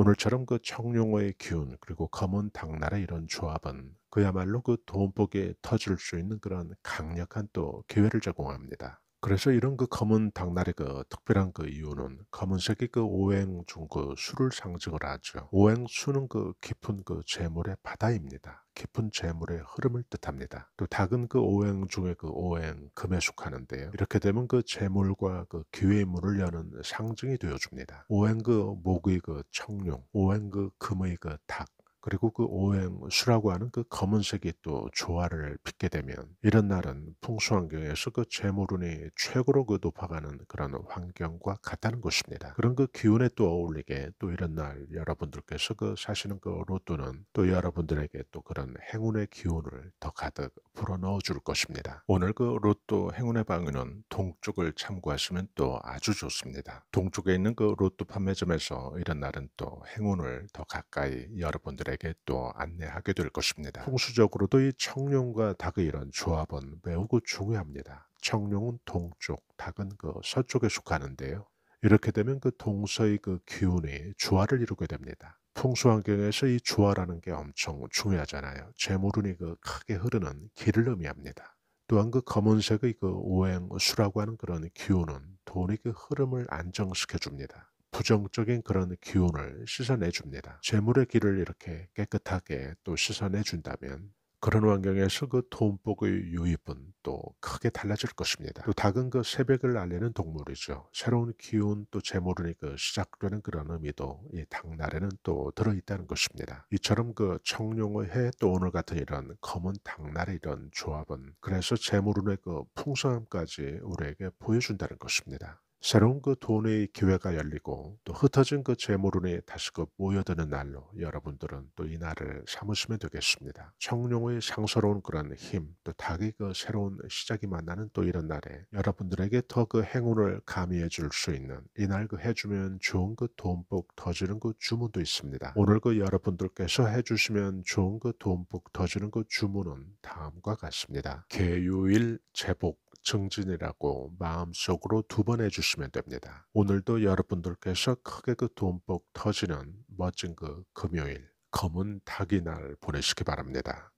오늘처럼 그 청룡호의 기운 그리고 검은 당나라 이런 조합은 그야말로 그 돈복에 터질 수 있는 그런 강력한 또 기회를 제공합니다. 그래서 이런 그 검은 당날귀그 특별한 그 이유는 검은색이 그 오행 중 그 수를 상징을 하죠. 오행 수는 그 깊은 그 재물의 바다입니다. 깊은 재물의 흐름을 뜻합니다. 또 닭은 그 오행 중에 그 오행 금에 속하는데요. 이렇게 되면 그 재물과 그 기회의 문을 여는 상징이 되어줍니다. 오행 그 목의 그 청룡, 오행 그 금의 그 닭, 그리고 그 오행수라고 하는 그 검은색이 또 조화를 빚게 되면 이런 날은 풍수환경에서 그 재물운이 최고로 그 높아가는 그런 환경과 같다는 것입니다. 그런 그 기운에 또 어울리게 또 이런 날 여러분들께서 그 사시는 그 로또는 또 여러분들에게 또 그런 행운의 기운을 더 가득 불어넣어 줄 것입니다. 오늘 그 로또 행운의 방위는 동쪽을 참고하시면 또 아주 좋습니다. 동쪽에 있는 그 로또 판매점에서 이런 날은 또 행운을 더 가까이 여러분들 분들에게 또 안내하게 될 것입니다. 풍수적으로도 이 청룡과 닭의 이런 조합은 매우 중요합니다. 청룡은 동쪽, 닭은 그 서쪽에 속하는데요. 이렇게 되면 그 동서의 그 기운이 조화를 이루게 됩니다. 풍수 환경에서 이 조화라는 게 엄청 중요하잖아요. 재물운이 그 크게 흐르는 길을 의미합니다. 또한 그 검은색의 그 오행수라고 하는 그런 기운은 돈의 그 흐름을 안정시켜 줍니다. 부정적인 그런 기운을 씻어내 줍니다. 재물의 길을 이렇게 깨끗하게 또 씻어내 준다면 그런 환경에서 그 돈복의 유입은 또 크게 달라질 것입니다. 또 닭은 그 새벽을 알리는 동물이죠. 새로운 기운 또 재물이 그 시작되는 그런 의미도 이 닭날에는 또 들어있다는 것입니다. 이처럼 그 청룡의 해 또 오늘 같은 이런 검은 닭날의 이런 조합은 그래서 재물운의 그 풍성함까지 우리에게 보여준다는 것입니다. 새로운 그 돈의 기회가 열리고 또 흩어진 그 재물운이 다시금 그 모여드는 날로 여러분들은 또 이 날을 삼으시면 되겠습니다. 청룡의 상서로운 그런 힘, 또 닭의 그 새로운 시작이 만나는 또 이런 날에 여러분들에게 더 그 행운을 가미해 줄 수 있는 이 날 그 해주면 좋은 그 돈복 터지는 그 주문도 있습니다. 오늘 그 여러분들께서 해주시면 좋은 그 돈복 터지는 그 주문은 다음과 같습니다. 개유일 제복 증진이라고 마음속으로 두 번 해주시면 됩니다. 오늘도 여러분들께서 크게 그 돈복 터지는 멋진 그 금요일, 검은 닭이 날 보내시기 바랍니다.